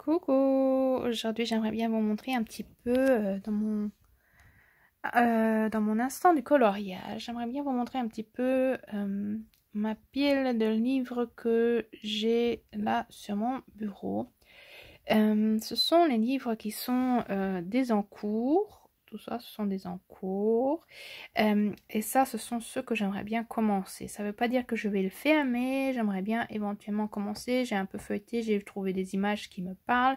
Coucou Aujourd'hui j'aimerais bien vous montrer un petit peu euh, dans mon euh, dans mon instant du coloriage, j'aimerais bien vous montrer un petit peu euh, ma pile de livres que j'ai là sur mon bureau. ce sont les livres qui sont des encours tout ça, ce sont des encours. Euh, et ça, ce sont ceux que j'aimerais bien commencer. Ça ne veut pas dire que je vais le faire, mais j'aimerais bien éventuellement commencer. J'ai un peu feuilleté, j'ai trouvé des images qui me parlent.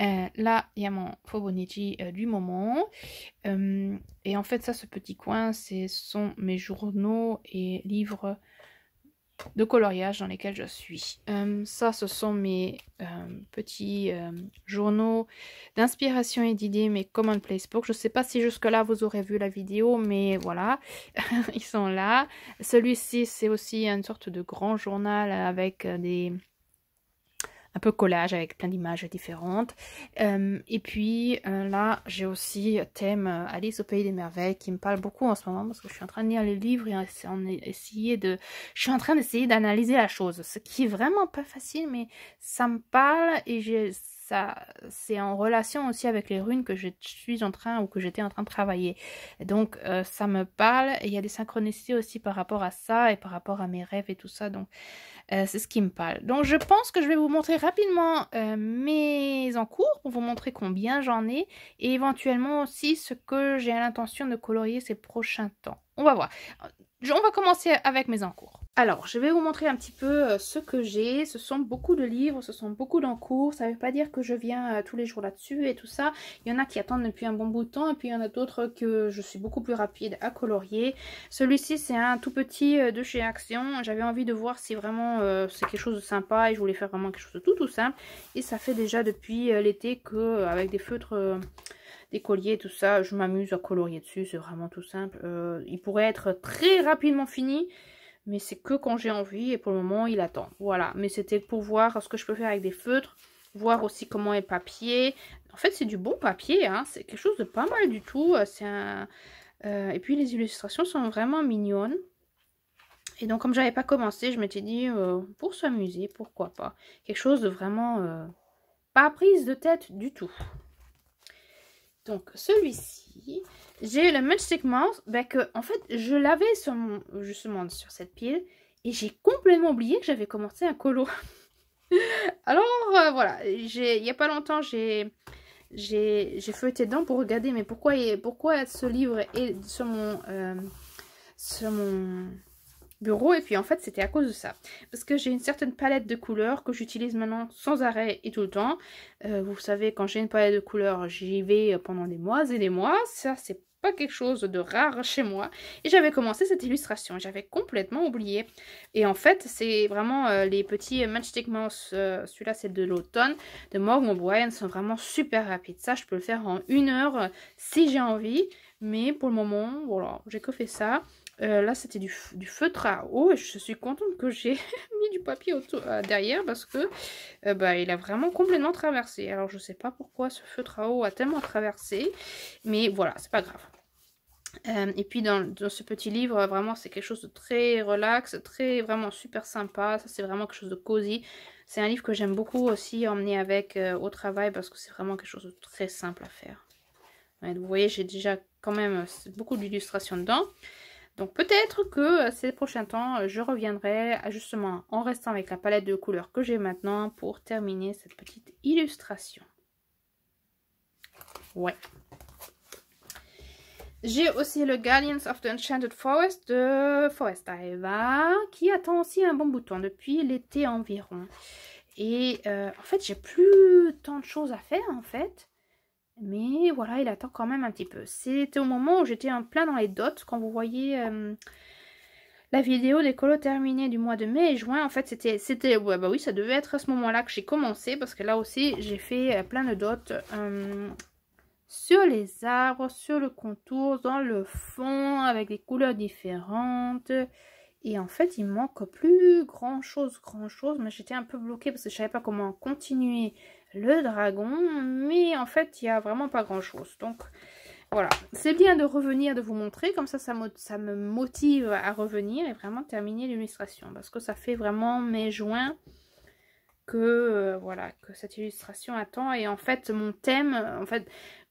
Euh, là, il y a mon Fobonichi euh, du moment. et en fait, ça, ce petit coin, ce sont mes journaux et livres de coloriage dans lesquels je suis. Euh, ça, ce sont mes euh, petits euh, journaux d'inspiration et d'idées, mes commonplace books. Je ne sais pas si jusque-là vous aurez vu la vidéo, mais voilà, ils sont là. Celui-ci, c'est aussi une sorte de grand journal avec des un peu collage avec plein d'images différentes. Euh, et puis euh, là, j'ai aussi euh, thème euh, Alice au pays des merveilles qui me parle beaucoup en ce moment parce que je suis en train de lire les livres et en essayer de, je suis en train d'essayer d'analyser la chose, ce qui est vraiment pas facile, mais ça me parle et j'ai c'est en relation aussi avec les runes que je suis en train ou que j'étais en train de travailler. Donc euh, ça me parle il y a des synchronicités aussi par rapport à ça et par rapport à mes rêves et tout ça. Donc euh, c'est ce qui me parle. Donc je pense que je vais vous montrer rapidement euh, mes encours pour vous montrer combien j'en ai et éventuellement aussi ce que j'ai l'intention de colorier ces prochains temps. On va voir. On va commencer avec mes encours. Alors, je vais vous montrer un petit peu euh, ce que j'ai. Ce sont beaucoup de livres, ce sont beaucoup d'encours. Ça ne veut pas dire que je viens euh, tous les jours là-dessus et tout ça. Il y en a qui attendent depuis un bon bout de temps et puis il y en a d'autres que je suis beaucoup plus rapide à colorier. Celui-ci, c'est un tout petit euh, de chez Action. J'avais envie de voir si vraiment c'est quelque chose de sympa et je voulais faire vraiment quelque chose de tout tout simple. Et ça fait déjà depuis l'été que avec des feutres... des colliers, et tout ça, je m'amuse à colorier dessus, c'est vraiment tout simple. il pourrait être très rapidement fini, mais c'est que quand j'ai envie et pour le moment il attend voilà mais c'était pour voir ce que je peux faire avec des feutres voir aussi comment est le papier en fait c'est du bon papier hein. c'est quelque chose de pas mal du tout euh, c'est un euh, et puis les illustrations sont vraiment mignonnes et donc comme j'avais pas commencé je m'étais dit euh, pour s'amuser pourquoi pas quelque chose de vraiment pas prise de tête du tout donc celui-ci j'ai le Magic Mouse, ben que, en fait, je l'avais sur mon, justement sur cette pile, et j'ai complètement oublié que j'avais commencé un colo. Alors, euh, voilà, il n'y a pas longtemps, j'ai feuilleté dedans pour regarder, mais pourquoi, pourquoi ce livre est sur mon... Euh, sur mon bureau et puis en fait c'était à cause de ça parce que j'ai une certaine palette de couleurs que j'utilise maintenant sans arrêt et tout le temps euh, vous savez quand j'ai une palette de couleurs j'y vais euh, pendant des mois et des mois ça c'est pas quelque chose de rare chez moi et j'avais commencé cette illustration j'avais complètement oublié et en fait c'est vraiment euh, les petits matchstick mouse celui-là c'est de l'automne de Morgan Bryan sont vraiment super rapides ça je peux le faire en une heure si j'ai envie mais pour le moment voilà j'ai que fait ça euh, là, c'était du, du, feutre à eau. Et je suis contente que j'ai mis du papier euh, derrière parce que euh, bah, il a vraiment complètement traversé. Alors, je ne sais pas pourquoi ce feutre à eau a tellement traversé. Mais voilà, c'est pas grave. et puis dans, dans, ce petit livre, vraiment, c'est quelque chose de très relax, très vraiment super sympa. Ça, c'est vraiment quelque chose de cosy. C'est un livre que j'aime beaucoup aussi emmener avec au travail parce que c'est vraiment quelque chose de très simple à faire. vous voyez, j'ai déjà quand même beaucoup d'illustrations dedans. Donc peut-être que euh, ces prochains temps, euh, je reviendrai euh, justement en restant avec la palette de couleurs que j'ai maintenant pour terminer cette petite illustration. Ouais. J'ai aussi le Guardians of the Enchanted Forest de Forest Aeva qui attend aussi un bon bouton depuis l'été environ. Et en fait, j'ai plus tant de choses à faire en fait. Mais voilà, il attend quand même un petit peu. C'était au moment où j'étais en plein dans les dots, quand vous voyez euh, la vidéo des colos terminés du mois de mai et juin. En fait, c'était, c'était, bah oui, ça devait être à ce moment-là que j'ai commencé, parce que là aussi, j'ai fait euh, plein de dots euh, sur les arbres, sur le contour, dans le fond, avec des couleurs différentes. Et en fait, il manque plus grand chose, grand chose. Mais j'étais un peu bloquée parce que je ne savais pas comment continuer le dragon, mais en fait, il n'y a vraiment pas grand-chose. Donc, voilà. C'est bien de revenir, de vous montrer, comme ça, ça, me motive à revenir et vraiment terminer l'illustration. Parce que ça fait vraiment mes joints que, euh, voilà, que cette illustration attend. Et en fait, mon thème, en fait,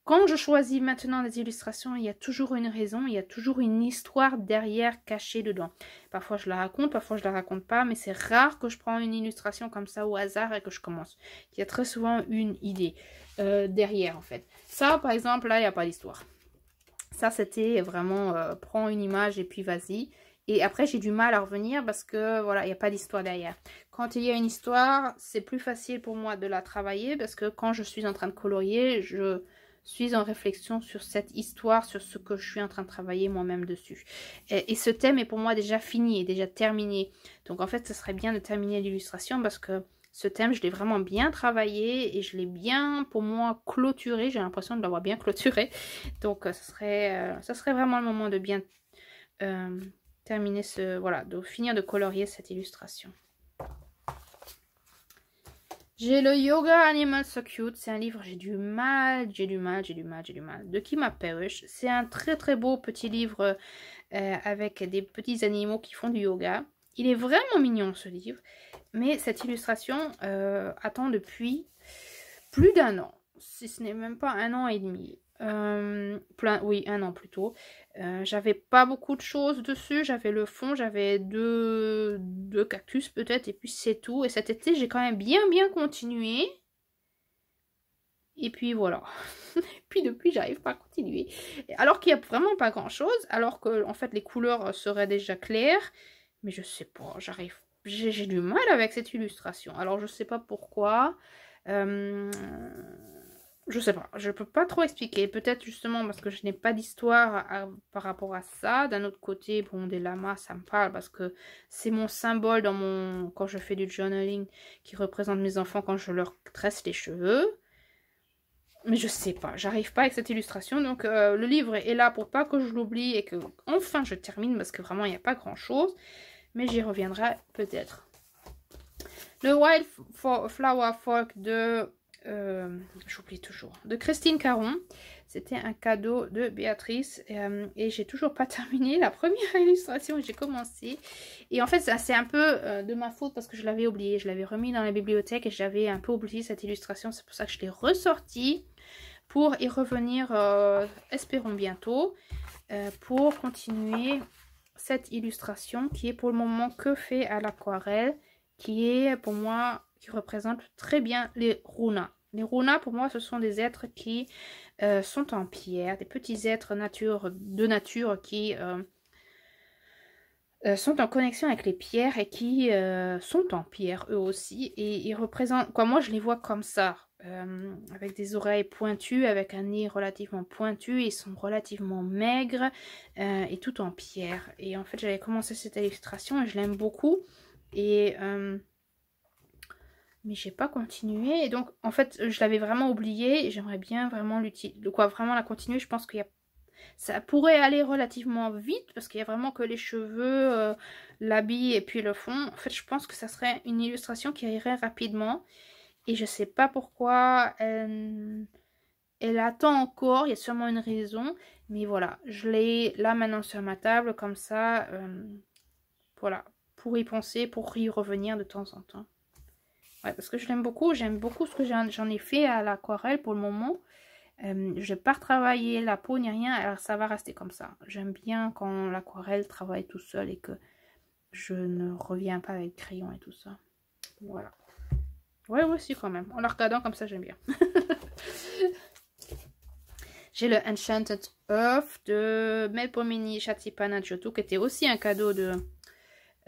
quand je choisis maintenant des illustrations, il y a toujours une raison, il y a toujours une histoire derrière cachée dedans. Parfois je la raconte, parfois je la raconte pas, mais c'est rare que je prends une illustration comme ça au hasard et que je commence. Il y a très souvent une idée euh, derrière en fait. Ça par exemple, là il n'y a pas d'histoire. Ça c'était vraiment euh, prends une image et puis vas-y. Et après, j'ai du mal à revenir parce que, voilà, il n'y a pas d'histoire derrière. Quand il y a une histoire, c'est plus facile pour moi de la travailler parce que quand je suis en train de colorier, je, suis en réflexion sur cette histoire, sur ce que je suis en train de travailler moi-même dessus. Et, ce thème est pour moi déjà fini, déjà terminé. Donc en fait, ce serait bien de terminer l'illustration parce que ce thème, je l'ai vraiment bien travaillé et je l'ai bien, pour moi, clôturé. J'ai l'impression de l'avoir bien clôturé. Donc euh, ce serait, euh, ça serait vraiment le moment de bien euh, terminer ce... Voilà, de finir de colorier cette illustration. J'ai le Yoga Animal So Cute. C'est un livre, j'ai du mal, j'ai du mal, j'ai du mal, j'ai du mal. De Kima Perish. C'est un très très beau petit livre euh, avec des petits animaux qui font du yoga. Il est vraiment mignon ce livre. Mais cette illustration euh, attend depuis plus d'un an. Si ce n'est même pas un an et demi. Euh, oui, un an plus tôt. Euh, j'avais pas beaucoup de choses dessus. J'avais le fond, j'avais deux, deux cactus peut-être, et puis c'est tout. Et cet été, j'ai quand même bien, bien continué. Et puis voilà. puis depuis, j'arrive pas à continuer. Alors qu'il n'y a vraiment pas grand-chose, alors que en fait les couleurs euh, seraient déjà claires. Mais je sais pas, j'arrive. J'ai du mal avec cette illustration. Alors je sais pas pourquoi je sais pas, je peux pas trop expliquer. Peut-être justement parce que je n'ai pas d'histoire par rapport à ça. D'un autre côté, bon, des lamas, ça me parle parce que c'est mon symbole dans mon quand je fais du journaling qui représente mes enfants quand je leur tresse les cheveux. Mais je sais pas, j'arrive pas avec cette illustration. Donc euh, le livre est là pour pas que je l'oublie et que enfin je termine parce que vraiment il n'y a pas grand chose. Mais j'y reviendrai peut-être. Le Wild Flower Folk de euh, j'oublie toujours, de Christine Caron. C'était un cadeau de Béatrice euh, et j'ai toujours pas terminé la première illustration, j'ai commencé. Et en fait, c'est un peu euh, de ma faute parce que je l'avais oublié, je l'avais remis dans la bibliothèque et j'avais un peu oublié cette illustration, c'est pour ça que je l'ai ressortie pour y revenir, espérons bientôt, pour continuer cette illustration qui est pour le moment que fait à l'aquarelle, qui est pour moi qui représentent très bien les runas. Les runas, pour moi, ce sont des êtres qui euh, sont en pierre, des petits êtres nature, de nature qui euh, euh, sont en connexion avec les pierres et qui sont en pierre eux aussi. Et ils représentent, quoi, moi je les vois comme ça, avec des oreilles pointues, avec un nez relativement pointu, ils sont relativement maigres et tout en pierre. Et en fait, j'avais commencé cette illustration et je l'aime beaucoup. Et mais j'ai pas continué et donc en fait je l'avais vraiment oublié j'aimerais bien vraiment l'utiliser quoi vraiment la continuer je pense qu'il y a ça pourrait aller relativement vite parce qu'il y a vraiment que les cheveux euh, l'habit et puis le fond en fait je pense que ça serait une illustration qui irait rapidement et je sais pas pourquoi elle, attend encore il y a sûrement une raison mais voilà je l'ai là maintenant sur ma table comme ça euh, voilà pour y penser pour y revenir de temps en temps Ouais, parce que je l'aime beaucoup. J'aime beaucoup ce que j'en ai fait à l'aquarelle pour le moment. Euh, je n'ai pas retravaillé la peau ni rien. Alors, ça va rester comme ça. J'aime bien quand l'aquarelle travaille tout seul et que je ne reviens pas avec crayon et tout ça. Voilà. Ouais, ouais, si, quand même. En la regardant comme ça, j'aime bien. J'ai le Enchanted Earth de Melpomini Chatipana Giotto, qui était aussi un cadeau de...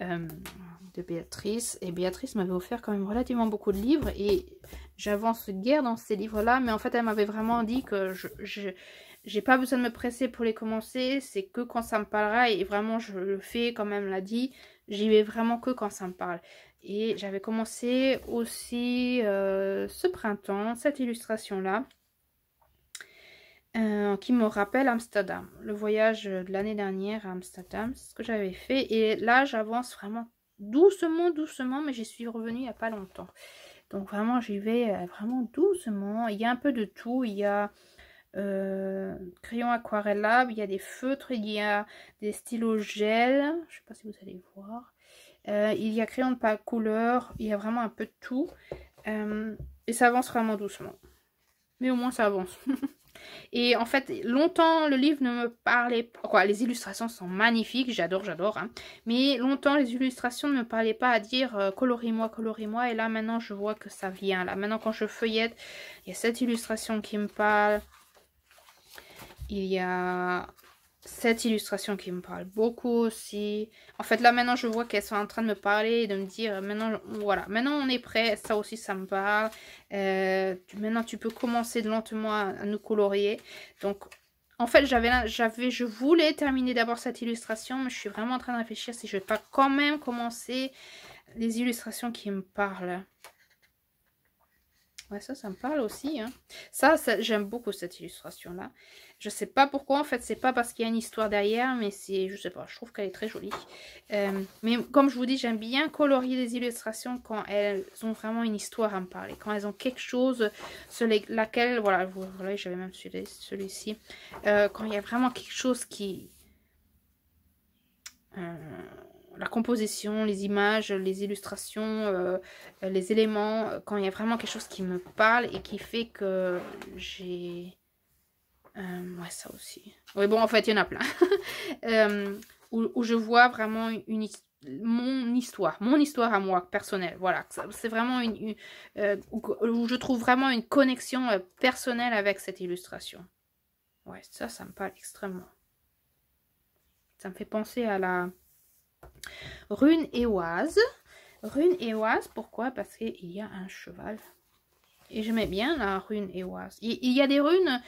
Euh, de Béatrice. Et Béatrice m'avait offert quand même relativement beaucoup de livres. Et j'avance guère dans ces livres-là. Mais en fait, elle m'avait vraiment dit que je j'ai pas besoin de me presser pour les commencer. C'est que quand ça me parlera. Et vraiment, je le fais comme elle l'a dit. J'y vais vraiment que quand ça me parle. Et j'avais commencé aussi euh, ce printemps, cette illustration-là. Euh, qui me rappelle Amsterdam, le voyage de l'année dernière à Amsterdam, ce que j'avais fait. Et là, j'avance vraiment doucement, doucement, mais j'y suis revenue il n'y a pas longtemps. Donc vraiment, j'y vais euh, vraiment doucement. Il y a un peu de tout. Il y a euh, crayon aquarellable, il y a des feutres, il y a des stylos gel. Je sais pas si vous allez voir. Euh, il y a crayon de pas couleur. Il y a vraiment un peu de tout. et ça avance vraiment doucement. Mais au moins, ça avance. Et en fait, longtemps, le livre ne me parlait pas. les illustrations sont magnifiques, j'adore, j'adore. Hein. Mais longtemps, les illustrations ne me parlaient pas à dire euh, colorie-moi, colorie-moi. Et là, maintenant, je vois que ça vient. Là, maintenant, quand je feuillette, il y a cette illustration qui me parle. Il y a cette illustration qui me parle beaucoup aussi. En fait, là, maintenant, je vois qu'elles sont en train de me parler et de me dire, euh, maintenant, voilà, maintenant, on est prêt. Ça aussi, ça me parle. Euh, maintenant, tu peux commencer lentement à, nous colorier. Donc, en fait, j'avais, j'avais, je voulais terminer d'abord cette illustration, mais je suis vraiment en train de réfléchir si je vais pas quand même commencer les illustrations qui me parlent. Ouais, ça, ça me parle aussi. Hein. Ça, j'aime beaucoup cette illustration-là. Je sais pas pourquoi, en fait, c'est pas parce qu'il y a une histoire derrière, mais c'est, je sais pas, je trouve qu'elle est très jolie. Euh, mais comme je vous dis, j'aime bien colorier les illustrations quand elles ont vraiment une histoire à me parler, quand elles ont quelque chose sur laquelle, voilà, vous j'avais même celui-ci, euh, quand il y a vraiment quelque chose qui... Euh, la composition, les images, les illustrations, euh, les éléments, quand il y a vraiment quelque chose qui me parle et qui fait que j'ai... Euh, ouais, ça aussi. Oui, bon, en fait, il y en a plein. Euh, où, je vois vraiment une, mon histoire, mon histoire à moi, personnelle. Voilà, c'est vraiment une... où, je trouve vraiment une connexion personnelle avec cette illustration. Ouais, ça, ça me parle extrêmement. Ça me fait penser à la... Rune et Oise. Rune et Oise, pourquoi Parce qu'il y a un cheval. Et je mets bien la rune et Oise. Il, y a des runes,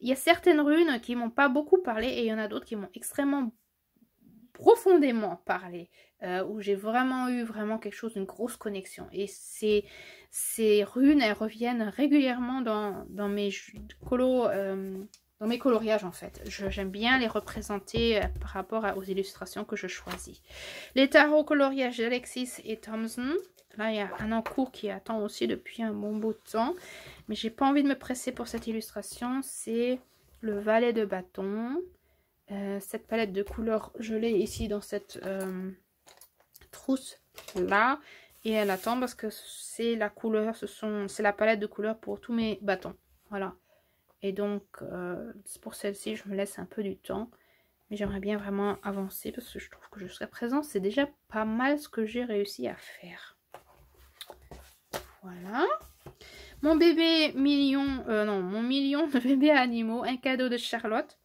il y a certaines runes qui m'ont pas beaucoup parlé et il y en a d'autres qui m'ont extrêmement profondément parlé, euh, où j'ai vraiment eu vraiment quelque chose, une grosse connexion. Et ces, runes, elles reviennent régulièrement dans, mes colos euh, dans mes coloriages en fait. J'aime bien les représenter euh, par rapport aux illustrations que je choisis. Les tarots coloriages d'Alexis et Thompson. Là, il y a un en cours qui attend aussi depuis un bon bout de temps. Mais j'ai pas envie de me presser pour cette illustration. C'est le valet de bâton. Euh, cette palette de couleurs, je l'ai ici dans cette euh, trousse là. Et elle attend parce que c'est la couleur, c'est la palette de couleurs pour tous mes bâtons. Voilà. Et donc, euh, pour celle-ci, je me laisse un peu du temps. Mais j'aimerais bien vraiment avancer parce que je trouve que jusqu'à présent, c'est déjà pas mal ce que j'ai réussi à faire. Voilà. Mon bébé million, euh, non, mon million de bébés animaux, un cadeau de Charlotte.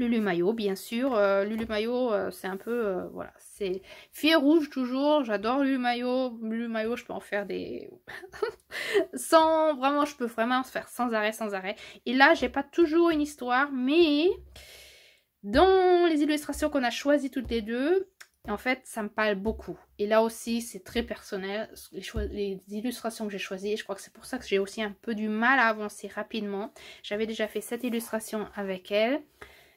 Lulu Mayo, bien sûr. Euh, Lulu Mayo, euh, c'est un peu... Euh, voilà, c'est... Fier rouge, toujours. J'adore Lulu Mayo. Lulu Mayo, je peux en faire des... sans... Vraiment, je peux vraiment en faire sans arrêt, sans arrêt. Et là, j'ai pas toujours une histoire, mais... Dans les illustrations qu'on a choisies toutes les deux, en fait, ça me parle beaucoup. Et là aussi, c'est très personnel. Les, les illustrations que j'ai choisies, je crois que c'est pour ça que j'ai aussi un peu du mal à avancer rapidement. J'avais déjà fait cette illustration avec elle.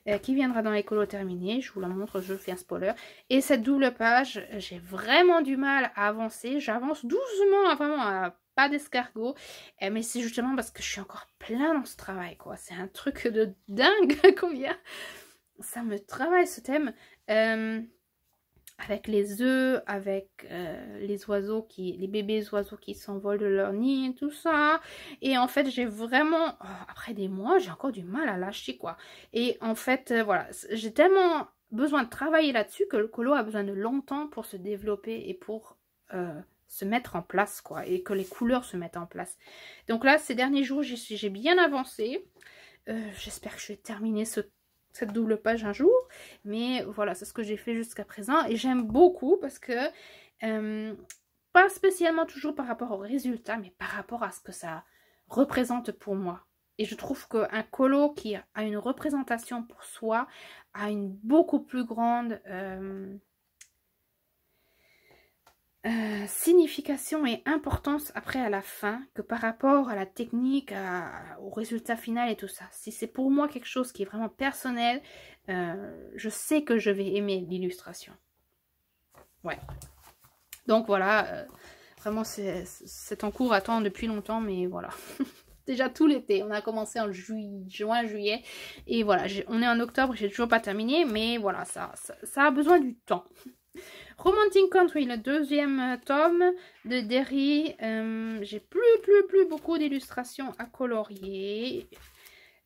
Euh, qui viendra dans l'écolo terminé, Je vous la montre, je fais un spoiler. Et cette double page, j'ai vraiment du mal à avancer. J'avance doucement, hein, vraiment à pas d'escargot. Euh, mais c'est justement parce que je suis encore plein dans ce travail, quoi. C'est un truc de dingue combien ça me travaille ce thème. Euh, avec les œufs, avec euh, les oiseaux qui, les bébés oiseaux qui s'envolent de leur nid, tout ça. Et en fait, j'ai vraiment, oh, après des mois, j'ai encore du mal à lâcher quoi. Et en fait, euh, voilà, j'ai tellement besoin de travailler là-dessus que le colo a besoin de longtemps pour se développer et pour euh, se mettre en place quoi, et que les couleurs se mettent en place. Donc là, ces derniers jours, j'ai bien avancé. J'espère que je vais terminer ce cette double page un jour. Mais voilà, c'est ce que j'ai fait jusqu'à présent. Et j'aime beaucoup parce que... Euh, pas spécialement toujours par rapport au résultat, mais par rapport à ce que ça représente pour moi. Et je trouve qu'un colo qui a une représentation pour soi a une beaucoup plus grande... Euh, euh, signification et importance après à la fin que par rapport à la technique, au résultat final et tout ça. Si c'est pour moi quelque chose qui est vraiment personnel, euh, je sais que je vais aimer l'illustration. Ouais. Donc voilà, euh, vraiment c'est en cours à attend depuis longtemps, mais voilà. Déjà tout l'été, on a commencé en juin, juillet, et voilà, on est en octobre, j'ai toujours pas terminé, mais voilà, ça, ça a besoin du temps. Romantic Country, le deuxième euh, tome de Derry. Euh, j'ai plus, plus, plus beaucoup d'illustrations à colorier.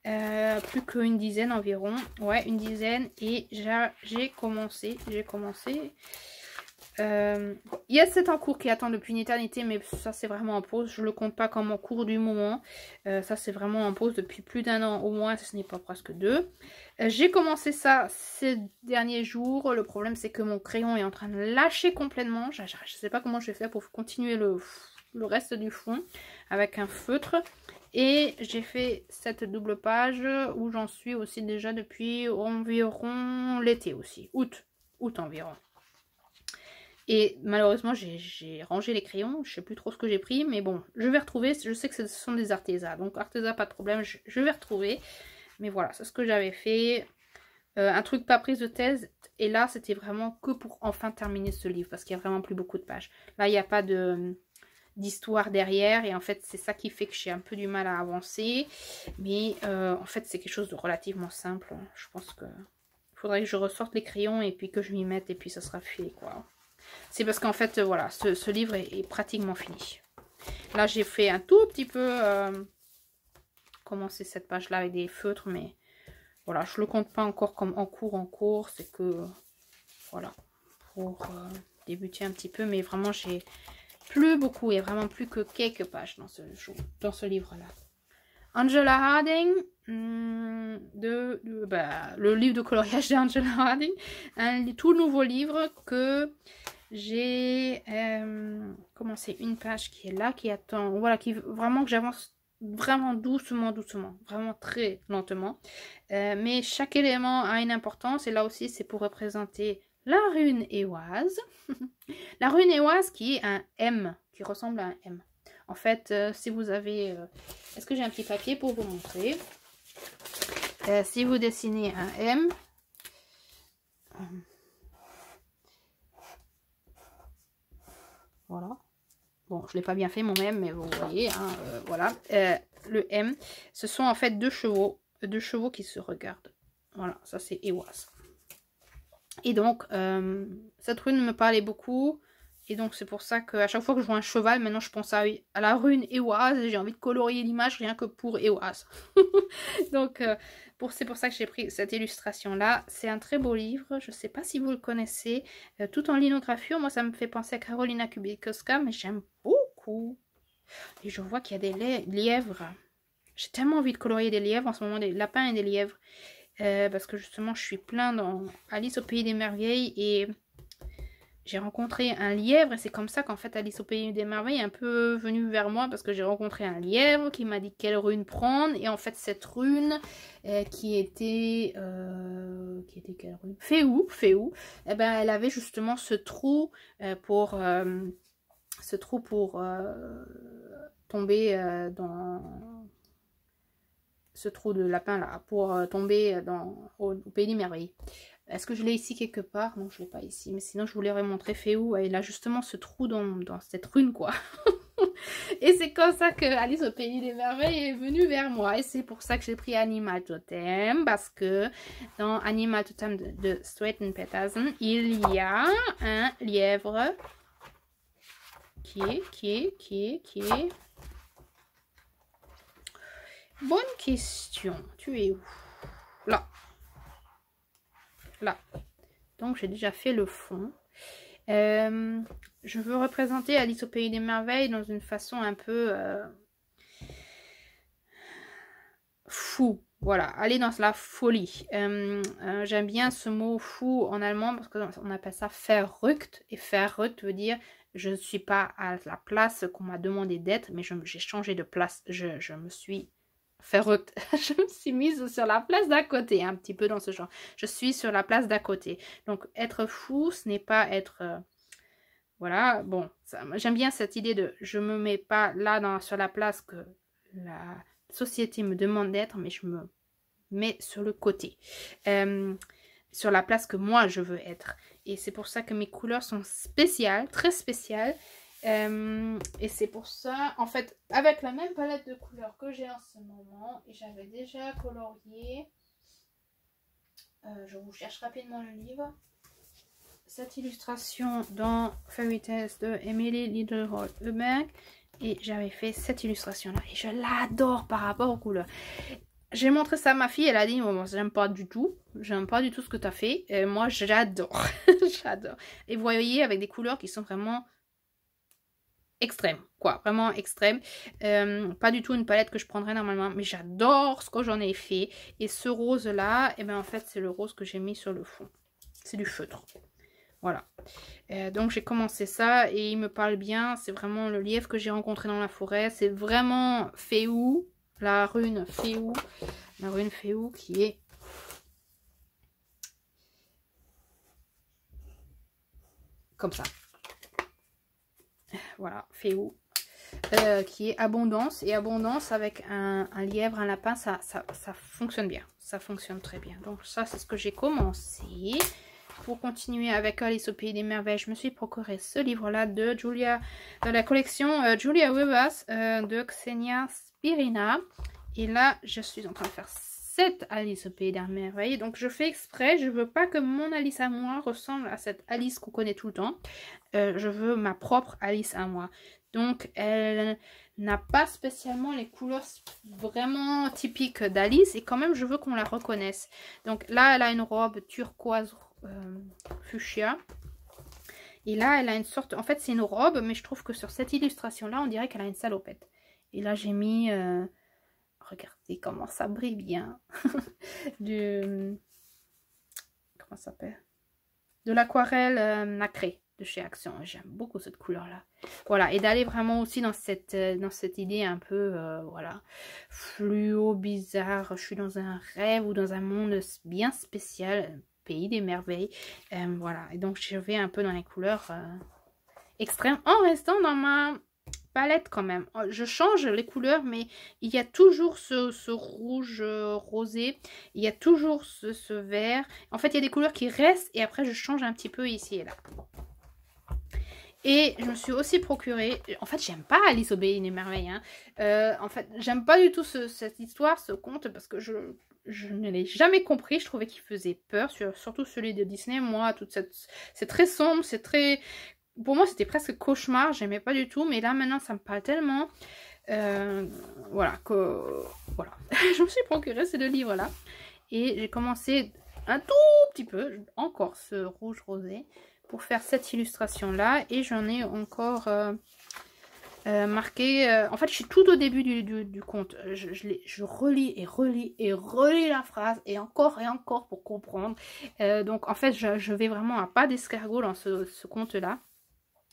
Euh, plus qu'une dizaine environ. Ouais, une dizaine. Et j'ai commencé. J'ai commencé. Euh, a c'est en cours qui attend depuis une éternité, mais ça c'est vraiment en pause. Je le compte pas comme en cours du moment. Euh, ça c'est vraiment en pause depuis plus d'un an au moins, ce n'est pas presque deux. Euh, j'ai commencé ça ces derniers jours. Le problème c'est que mon crayon est en train de lâcher complètement. Je ne sais pas comment je vais faire pour continuer le, le reste du fond avec un feutre. Et j'ai fait cette double page où j'en suis aussi déjà depuis environ l'été aussi, août, août environ. Et malheureusement, j'ai rangé les crayons, je sais plus trop ce que j'ai pris, mais bon, je vais retrouver, je sais que ce sont des Arteza. donc Arteza, pas de problème, je, vais retrouver. Mais voilà, c'est ce que j'avais fait. Euh, un truc pas prise de thèse, et là, c'était vraiment que pour enfin terminer ce livre, parce qu'il n'y a vraiment plus beaucoup de pages. Là, il n'y a pas de d'histoire derrière et en fait c'est ça qui fait que j'ai un peu du mal à avancer mais euh, en fait c'est quelque chose de relativement simple je pense que faudrait que je ressorte les crayons et puis que je m'y mette et puis ça sera fait quoi c'est parce qu'en fait, euh, voilà, ce, ce livre est, pratiquement fini. Là, j'ai fait un tout petit peu... Euh, commencer cette page-là avec des feutres, mais voilà, je le compte pas encore comme en cours, en cours. C'est que, voilà, pour euh, débuter un petit peu. Mais vraiment, j'ai plus beaucoup. et vraiment plus que quelques pages dans ce, dans ce livre-là. Angela Harding, hmm, de, bah, le livre de coloriage d'Angela Harding, un tout nouveau livre que j'ai euh, commencé une page qui est là, qui attend, voilà, qui vraiment que j'avance vraiment doucement, doucement, vraiment très lentement. Euh, mais chaque élément a une importance et là aussi c'est pour représenter la rune éoise. la rune éoise qui est un M, qui ressemble à un M. En fait, euh, si vous avez... Euh, est-ce que j'ai un petit papier pour vous montrer Si vous dessinez un M, je ne l'ai pas bien fait moi-même, mais vous voyez, hein, euh, voilà. Euh, le M, ce sont en fait deux chevaux, deux chevaux qui se regardent. Voilà, ça c'est EOAS Et donc, euh, cette rune me parlait beaucoup. Et donc, c'est pour ça qu'à chaque fois que je vois un cheval, maintenant je pense à, la rune Ewas. J'ai envie de colorier l'image rien que pour EOAS donc, pour, c'est pour ça que j'ai pris cette illustration-là. C'est un très beau livre. Je ne sais pas si vous le connaissez. tout en linogravure. Moi, ça me fait penser à Carolina Kubikoska, mais j'aime beaucoup et je vois qu'il y a des lièvres. J'ai tellement envie de colorier des lièvres en ce moment, des lapins et des lièvres. Euh, parce que justement, je suis plein dans Alice au Pays des Merveilles et j'ai rencontré un lièvre et c'est comme ça qu'en fait Alice au Pays des Merveilles est un peu venue vers moi parce que j'ai rencontré un lièvre qui m'a dit quelle rune prendre et en fait cette rune euh, qui était... Euh, qui était quelle rune Féou, eh ben, elle avait justement ce trou pour ce trou pour euh, tomber euh, dans ce trou de lapin là pour euh, tomber dans au, pays des merveilles est-ce que je l'ai ici quelque part non je l'ai pas ici mais sinon je vous l'aurais montré fait où et là justement ce trou dans, cette rune quoi et c'est comme ça que Alice au pays des merveilles est venue vers moi et c'est pour ça que j'ai pris Animal Totem parce que dans Animal Totem de, de and il y a un lièvre qui est, qui est, qui est, qui est. Bonne question. Tu es où Là. Là. Donc, j'ai déjà fait le fond. Euh, je veux représenter Alice au Pays des Merveilles dans une façon un peu... Euh, fou. Voilà, Allez dans la folie. Euh, j'aime bien ce mot fou en allemand parce qu'on appelle ça verrückt. Et verrückt veut dire je ne suis pas à la place qu'on m'a demandé d'être, mais j'ai changé de place. Je, me suis fait je me suis mise sur la place d'à côté, un petit peu dans ce genre. Je suis sur la place d'à côté. Donc, être fou, ce n'est pas être... Euh, voilà, bon, j'aime bien cette idée de je me mets pas là sur la place que la société me demande d'être, mais je me mets sur le côté. Euh, sur la place que moi je veux être. Et c'est pour ça que mes couleurs sont spéciales, très spéciales. Euh, et c'est pour ça, en fait, avec la même palette de couleurs que j'ai en ce moment, et j'avais déjà colorié, euh, je vous cherche rapidement le livre, cette illustration dans Fairy Tales de Emily Little Huberg, et j'avais fait cette illustration là et je l'adore par rapport aux couleurs j'ai montré ça à ma fille, elle a dit je j'aime pas du tout, j'aime pas du tout ce que tu as fait. moi j'adore, j'adore. Et vous voyez avec des couleurs qui sont vraiment extrêmes, quoi, vraiment extrêmes. Euh, pas du tout une palette que je prendrais normalement, mais j'adore ce que j'en ai fait. Et ce rose là, et eh ben, en fait c'est le rose que j'ai mis sur le fond. C'est du feutre. Voilà. Euh, donc j'ai commencé ça et il me parle bien. C'est vraiment le lièvre que j'ai rencontré dans la forêt. C'est vraiment fait où la rune Féou, la rune Féou qui est comme ça. Voilà, Féou. Euh, qui est abondance et abondance avec un, lièvre, un lapin, ça, ça, fonctionne bien, ça fonctionne très bien. Donc ça c'est ce que j'ai commencé. Pour continuer avec Alice au pays des merveilles, je me suis procuré ce livre là de Julia, de la collection euh, Julia Webas euh, de Xenia Spirina. Et là, je suis en train de faire cette Alice au Pays des Merveilles. donc je fais exprès, je ne veux pas que mon Alice à moi ressemble à cette Alice qu'on connaît tout le temps. Euh, je veux ma propre Alice à moi. Donc elle n'a pas spécialement les couleurs vraiment typiques d'Alice et quand même je veux qu'on la reconnaisse. Donc là elle a une robe turquoise euh, fuchsia. Et là elle a une sorte, en fait c'est une robe mais je trouve que sur cette illustration là on dirait qu'elle a une salopette. Et là, j'ai mis, euh, regardez comment ça brille bien, du, comment ça s'appelle De l'aquarelle euh, nacré de chez Action. J'aime beaucoup cette couleur-là. Voilà, et d'aller vraiment aussi dans cette, euh, dans cette idée un peu, voilà, fluo, bizarre. Je suis dans un rêve ou dans un monde bien spécial, pays des merveilles. voilà, et donc je vais un peu dans les couleurs extrêmes en restant dans ma quand même. Oh, je change les couleurs, mais il y a toujours ce, rouge euh, rosé, il y a toujours ce, vert. En fait, il y a des couleurs qui restent et après, je change un petit peu ici et là. Et je me suis aussi procuré, en fait j'aime pas Alice au pays des merveilles, hein. euh, en fait j'aime pas du tout cette histoire, ce conte, parce que je, je ne l'ai jamais compris. Je trouvais qu'il faisait peur, surtout celui de Disney. Moi, toute cette, c'est très sombre, c'est très pour moi, c'était presque cauchemar. J'aimais pas du tout. Mais là, maintenant, ça me parle tellement. Euh, voilà, que. Voilà. je me suis procuré ces deux livres-là. Et j'ai commencé un tout petit peu, encore ce rouge rosé, pour faire cette illustration-là. Et j'en ai encore. Euh, euh, marqué, en fait je suis tout au début du, du, conte, je, je, relis et relis et relis la phrase et encore et encore pour comprendre, donc en fait je, vais vraiment à pas d'escargot dans ce, ce conte là,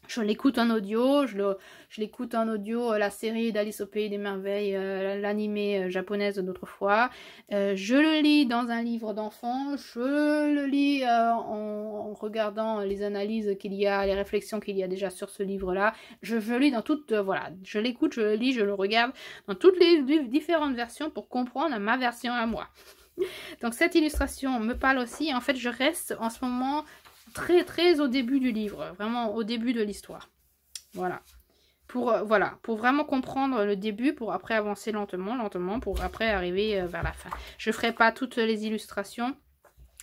je l'écoute en audio, je l'écoute en audio euh, la série d'Alice au pays des merveilles, euh, l'animé euh, japonaise d'autrefois. je le lis dans un livre d'enfant, je le lis en, regardant les analyses qu'il y a, les réflexions qu'il y a déjà sur ce livre-là. Je, lis dans toutes, voilà, je l'écoute, je le lis, je le regarde dans toutes les différentes versions pour comprendre ma version à moi. Donc cette illustration me parle aussi. En fait, je reste en ce moment très très au début du livre, vraiment au début de l'histoire. Voilà. Pour, euh, voilà, pour vraiment comprendre le début, pour après avancer lentement, lentement, pour après arriver euh, vers la fin. Je ne ferai pas toutes les illustrations,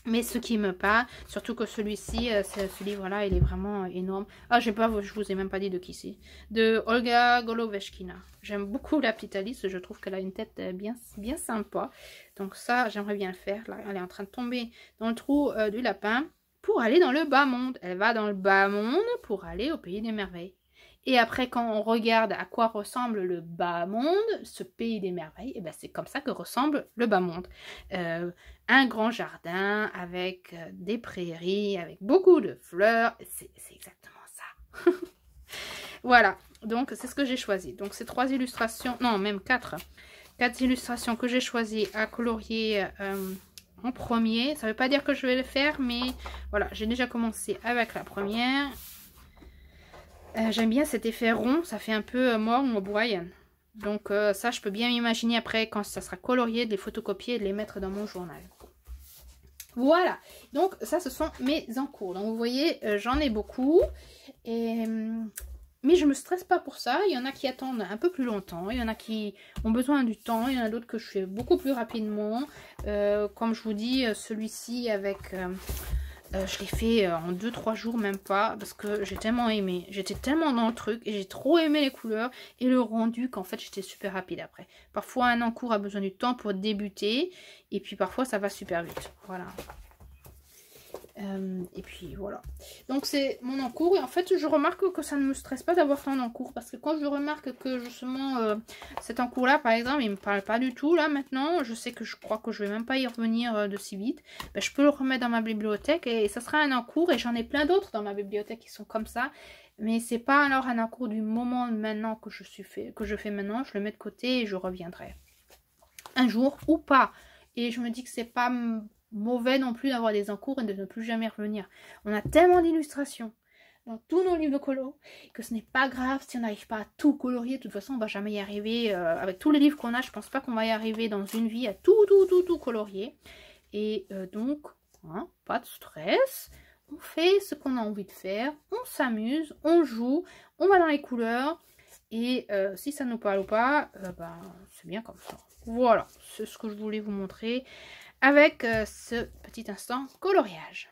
mais ce qui me parle, surtout que celui-ci, euh, ce, livre-là, il est vraiment énorme. Ah, je pas, je vous ai même pas dit de qui c'est. De Olga Goloveshkina. J'aime beaucoup la petite Alice, je trouve qu'elle a une tête bien, bien sympa. Donc ça, j'aimerais bien le faire. Là, elle est en train de tomber dans le trou du lapin pour aller dans le bas monde. Elle va dans le bas monde pour aller au pays des merveilles. Et après, quand on regarde à quoi ressemble le bas monde, ce pays des merveilles, eh ben c'est comme ça que ressemble le bas monde. Euh, un grand jardin avec euh, des prairies, avec beaucoup de fleurs, c'est exactement ça. voilà, donc c'est ce que j'ai choisi. Donc ces trois illustrations, non même quatre, quatre illustrations que j'ai choisies à colorier euh, premier. Ça veut pas dire que je vais le faire, mais voilà, j'ai déjà commencé avec la première. Euh, j'aime bien cet effet rond, ça fait un peu euh, mort ou Brian. Donc euh, ça, je peux bien imaginer après, quand ça sera colorié, de les photocopier et de les mettre dans mon journal. Voilà, donc ça, ce sont mes encours. Donc vous voyez, j'en ai beaucoup. Et hum, mais je ne me stresse pas pour ça. Il y en a qui attendent un peu plus longtemps. Il y en a qui ont besoin du temps. Il y en a d'autres que je fais beaucoup plus rapidement. Euh, comme je vous dis, celui-ci avec... Euh, euh, je l'ai fait en 2-3 jours, même pas. Parce que j'ai tellement aimé. J'étais tellement dans le truc. Et j'ai trop aimé les couleurs et le rendu qu'en fait, j'étais super rapide après. Parfois, un encours a besoin du temps pour débuter. Et puis, parfois, ça va super vite. Voilà. Euh, et puis voilà. Donc c'est mon encours. Et en fait, je remarque que ça ne me stresse pas d'avoir fait un encours. Parce que quand je remarque que justement euh, cet encours-là, par exemple, il ne me parle pas du tout là maintenant. Je sais que je crois que je vais même pas y revenir euh, de si vite. Ben, je peux le remettre dans ma bibliothèque et, ça sera un encours. Et j'en ai plein d'autres dans ma bibliothèque qui sont comme ça. Mais c'est pas alors un encours du moment maintenant que je, suis fait, que je fais maintenant. Je le mets de côté et je reviendrai. Un jour ou pas. Et je me dis que c'est pas mauvais non plus d'avoir des encours et de ne plus jamais revenir. On a tellement d'illustrations dans tous nos livres de que ce n'est pas grave si on n'arrive pas à tout colorier. De toute façon, on va jamais y arriver. Euh, avec tous les livres qu'on a, je pense pas qu'on va y arriver dans une vie à tout, tout, tout, tout colorier. Et euh, donc, hein, pas de stress. On fait ce qu'on a envie de faire. On s'amuse, on joue, on va dans les couleurs. Et euh, si ça nous parle ou pas, ben, c'est bien comme ça. Voilà, c'est ce que je voulais vous montrer avec euh, ce petit instant coloriage.